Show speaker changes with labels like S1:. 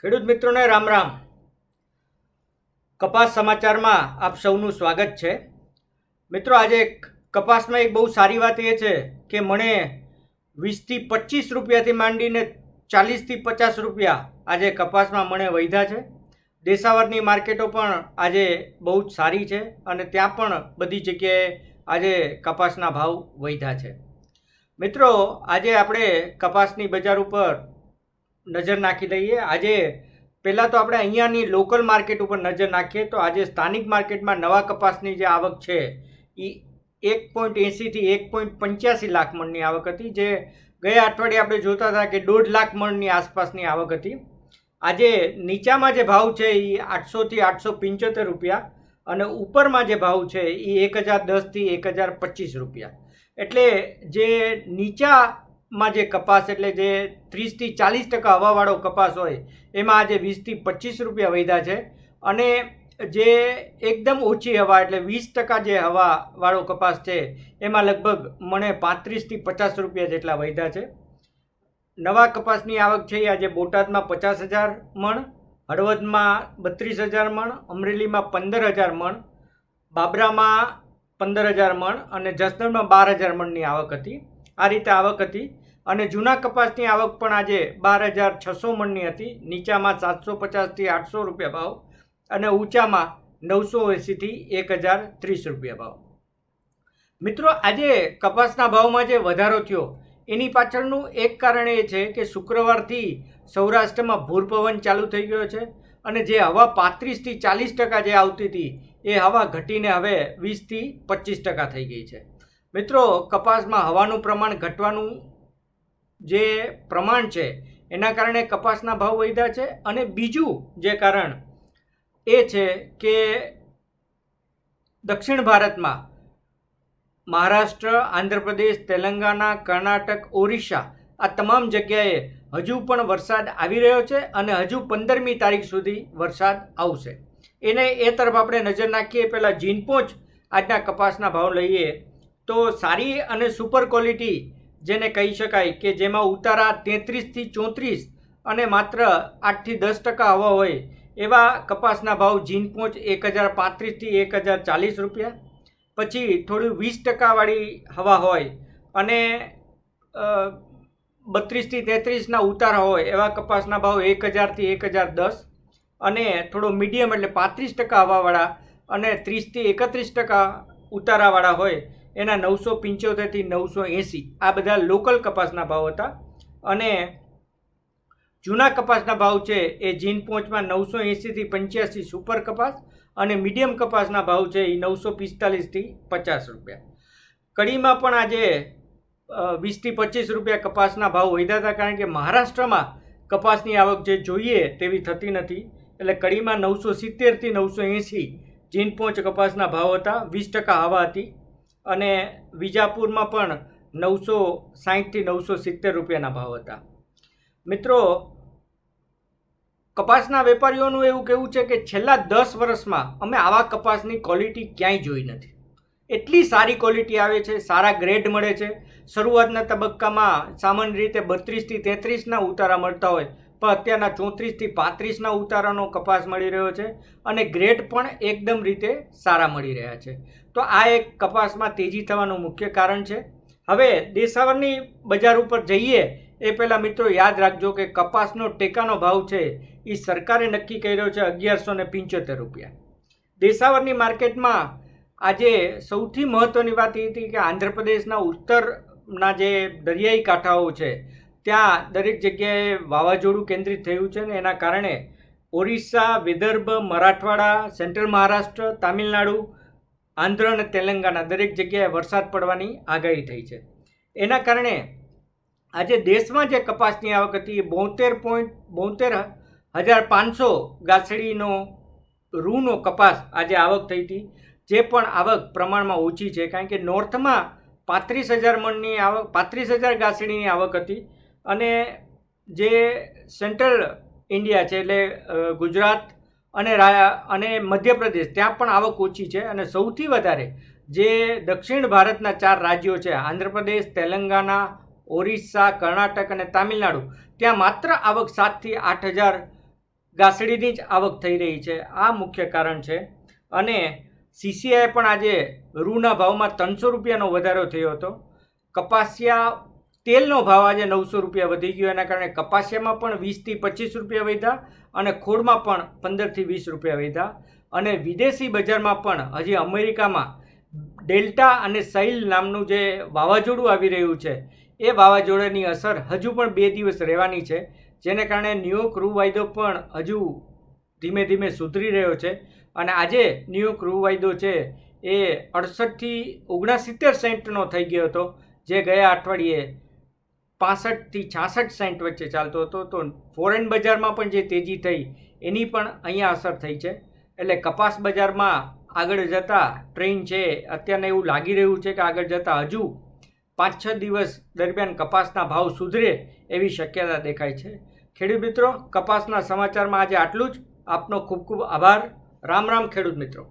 S1: ખેડૂત મિત્રોને રામ રામ કપાસ સમાચારમાં આપ સૌનું સ્વાગત છે મિત્રો આજે કપાસમાં એક બહુ સારી વાત એ છે કે મને વીસથી પચીસ રૂપિયાથી માંડીને ચાલીસથી પચાસ રૂપિયા આજે કપાસમાં મને વૈધા છે દેશાવરની માર્કેટો પણ આજે બહુ જ સારી છે અને ત્યાં પણ બધી જગ્યાએ આજે કપાસના ભાવ વૈધા છે મિત્રો આજે આપણે કપાસની બજાર ઉપર નજર નાખી લઈએ આજે પહેલાં તો આપણે અહીંયાની લોકલ માર્કેટ ઉપર નજર નાખીએ તો આજે સ્થાનિક માર્કેટમાં નવા કપાસની જે આવક છે એ એક પોઈન્ટ એંસીથી એક પોઈન્ટ પંચ્યાસી લાખ મણની આવક હતી જે ગયા અઠવાડિયે આપણે જોતા હતા કે દોઢ લાખ મણની આસપાસની આવક હતી આજે નીચામાં જે ભાવ છે એ આઠસોથી આઠસો પંચોતેર રૂપિયા અને ઉપરમાં જે ભાવ છે એ એક હજાર દસથી એક હજાર પચીસ રૂપિયા એટલે જે નીચા માં જે કપાસ એટલે જે ત્રીસથી ચાલીસ ટકા હવાવાળો કપાસ હોય એમાં આજે વીસથી પચીસ રૂપિયા વધ્યા છે અને જે એકદમ ઓછી હવા એટલે વીસ ટકા જે હવાવાળો કપાસ છે એમાં લગભગ મને પાંત્રીસથી પચાસ રૂપિયા જેટલા વધ્યા છે નવા કપાસની આવક છે એ આજે બોટાદમાં પચાસ હજાર મણ હળવદમાં બત્રીસ હજાર મણ અમરેલીમાં પંદર હજાર મણ બાબરામાં પંદર હજાર મણ અને જસદણમાં બાર હજાર મણની આવક હતી આ રીતે આવક હતી અને જૂના કપાસની આવક પણ આજે બાર હજાર છસો મણની હતી નીચામાં સાતસો પચાસથી આઠસો રૂપિયા ભાવ અને ઊંચામાં નવસો એંસીથી એક હજાર ત્રીસ રૂપિયા ભાવ મિત્રો આજે કપાસના ભાવમાં જે વધારો થયો એની પાછળનું એક કારણ એ છે કે શુક્રવારથી સૌરાષ્ટ્રમાં ભૂરપવન ચાલુ થઈ ગયો છે અને જે હવા પાંત્રીસથી ચાલીસ ટકા જે આવતી હતી એ હવા ઘટીને હવે વીસથી પચીસ ટકા થઈ ગઈ છે મિત્રો કપાસમાં હવાનું પ્રમાણ ઘટવાનું જે પ્રમાણ છે એના કારણે કપાસના ભાવ વધ્યા છે અને બીજું જે કારણ એ છે કે દક્ષિણ ભારતમાં મહારાષ્ટ્ર આંધ્રપ્રદેશ તેલંગાણા કર્ણાટક ઓરિસ્સા આ તમામ જગ્યાએ હજુ પણ વરસાદ આવી રહ્યો છે અને હજુ પંદરમી તારીખ સુધી વરસાદ આવશે એને એ તરફ આપણે નજર નાખીએ પહેલાં જીનપોંચ આજના કપાસના ભાવ લઈએ તો સારી અને સુપર ક્વોલિટી જેને કહી શકાય કે જેમાં ઉતારા તેત્રીસથી ચોત્રીસ અને માત્ર આઠથી દસ ટકા હવા હોય એવા કપાસના ભાવ જીનપોચ એક હજાર પાંત્રીસથી એક હજાર ચાલીસ રૂપિયા પછી થોડી વીસ ટકાવાળી હવા હોય અને બત્રીસથી તેત્રીસના ઉતારા હોય એવા કપાસના ભાવ એક હજારથી એક હજાર દસ અને થોડો મીડિયમ એટલે પાંત્રીસ ટકા હવાવાળા અને ત્રીસથી એકત્રીસ ટકા ઉતારાવાળા હોય એના નવસો પંચોતેરથી નવસો એંસી આ બધા લોકલ કપાસના ભાવ હતા અને જૂના કપાસના ભાવ છે એ જીન પહોંચમાં નવસો એંસીથી પંચ્યાસી સુપર કપાસ અને મીડિયમ કપાસના ભાવ છે એ નવસો પિસ્તાલીસથી પચાસ રૂપિયા કડીમાં પણ આજે વીસથી પચીસ રૂપિયા કપાસના ભાવ વધ્યા હતા કારણ કે મહારાષ્ટ્રમાં કપાસની આવક જે જોઈએ તેવી થતી નથી એટલે કડીમાં નવસો સિત્તેરથી નવસો એંસી જીન પહોંચ કપાસના ભાવ હતા વીસ ટકા હવા હતી અને વિજાપુરમાં પણ નવસો સાહીઠથી નવસો સિત્તેર રૂપિયાના ભાવ હતા મિત્રો કપાસના વેપારીઓનું એવું કહેવું છે કે છેલ્લા દસ વર્ષમાં અમે આવા કપાસની ક્વોલિટી ક્યાંય જોઈ નથી એટલી સારી ક્વોલિટી આવે છે સારા ગ્રેડ મળે છે શરૂઆતના તબક્કામાં સામાન્ય રીતે બત્રીસથી તેત્રીસના ઉતારા મળતા હોય પણ અત્યારના ચોત્રીસથી પાંત્રીસના ઉતારાનો કપાસ મળી રહ્યો છે અને ગ્રેડ પણ એકદમ રીતે સારા મળી રહ્યા છે તો આ એક કપાસમાં તેજી થવાનું મુખ્ય કારણ છે હવે દેસાવરની બજાર ઉપર જઈએ એ પહેલાં મિત્રો યાદ રાખજો કે કપાસનો ટેકાનો ભાવ છે એ સરકારે નક્કી કર્યો છે અગિયારસો ને પંચોતેર રૂપિયા દેસાવરની માર્કેટમાં આજે સૌથી મહત્ત્વની વાત એ હતી કે આંધ્રપ્રદેશના ઉત્તરના જે દરિયાઈ કાંઠાઓ છે ત્યાં દરેક જગ્યાએ વાવાઝોડું કેન્દ્રિત થયું છે ને એના કારણે ઓરિસ્સા વિદર્ભ મરાઠવાડા સેન્ટ્રલ મહારાષ્ટ્ર તામિલનાડુ આંધ્ર અને તેલંગાના દરેક જગ્યાએ વરસાદ પડવાની આગાહી થઈ છે એના કારણે આજે દેશમાં જે કપાસની આવક હતી બોતેર પોઈન્ટ બોતેર હજાર પાંચસો ગાસડીનો રૂનો કપાસ આજે આવક થઈ હતી જે પણ આવક પ્રમાણમાં ઓછી છે કારણ કે નોર્થમાં પાંત્રીસ હજાર મણની આવક પાંત્રીસ હજાર ગાસડીની આવક હતી અને જે સેન્ટ્રલ ઇન્ડિયા છે એટલે ગુજરાત અને અને મધ્યપ્રદેશ ત્યાં પણ આવક ઓછી છે અને સૌથી વધારે જે દક્ષિણ ભારતના ચાર રાજ્યો છે આંધ્રપ્રદેશ તેલંગાણા ઓરિસ્સા કર્ણાટક અને તામિલનાડુ ત્યાં માત્ર આવક સાતથી આઠ હજાર ગાસડીની જ આવક થઈ રહી છે આ મુખ્ય કારણ છે અને સીસીઆઈ પણ આજે રૂના ભાવમાં ત્રણસો રૂપિયાનો વધારો થયો હતો કપાસિયા તેલનો ભાવ આજે નવસો રૂપિયા વધી ગયો એના કારણે કપાસિયામાં પણ વીસથી પચીસ રૂપિયા વધ્યા અને ખોડમાં પણ પંદરથી વીસ રૂપિયા વધ્યા અને વિદેશી બજારમાં પણ હજી અમેરિકામાં ડેલ્ટા અને સૈલ નામનું જે વાવાઝોડું આવી રહ્યું છે એ વાવાઝોડાની અસર હજુ પણ બે દિવસ રહેવાની છે જેને કારણે ન્યૂયોર્ક રૂ વાયદો પણ હજુ ધીમે ધીમે સુધરી રહ્યો છે અને આજે ન્યૂયોર્ક રૂ વાયદો છે એ અડસઠથી ઓગણસિત્તેર સેન્ટનો થઈ ગયો હતો જે ગયા અઠવાડિયે પાસઠથી છાસઠ સેન્ટ વચ્ચે ચાલતો હતો તો ફોરેન બજારમાં પણ જે તેજી થઈ એની પણ અહીંયા અસર થઈ છે એટલે કપાસ બજારમાં આગળ જતાં ટ્રેન છે અત્યારને એવું લાગી રહ્યું છે કે આગળ જતાં હજુ પાંચ છ દિવસ દરમિયાન કપાસના ભાવ સુધરે એવી શક્યતા દેખાય છે ખેડૂત મિત્રો કપાસના સમાચારમાં આજે આટલું જ આપનો ખૂબ ખૂબ આભાર રામ રામ ખેડૂત મિત્રો